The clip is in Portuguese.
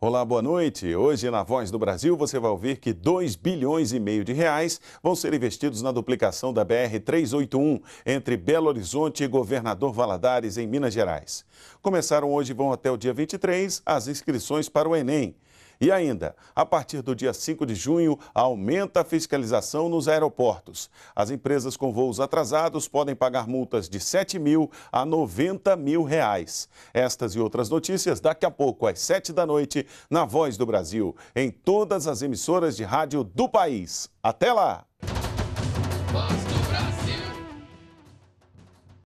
Olá, boa noite. Hoje na Voz do Brasil você vai ouvir que 2 bilhões e meio de reais vão ser investidos na duplicação da BR 381 entre Belo Horizonte e Governador Valadares em Minas Gerais. Começaram hoje e vão até o dia 23 as inscrições para o ENEM. E ainda, a partir do dia 5 de junho, aumenta a fiscalização nos aeroportos. As empresas com voos atrasados podem pagar multas de 7 mil a 90 mil reais. Estas e outras notícias daqui a pouco, às 7 da noite, na Voz do Brasil, em todas as emissoras de rádio do país. Até lá!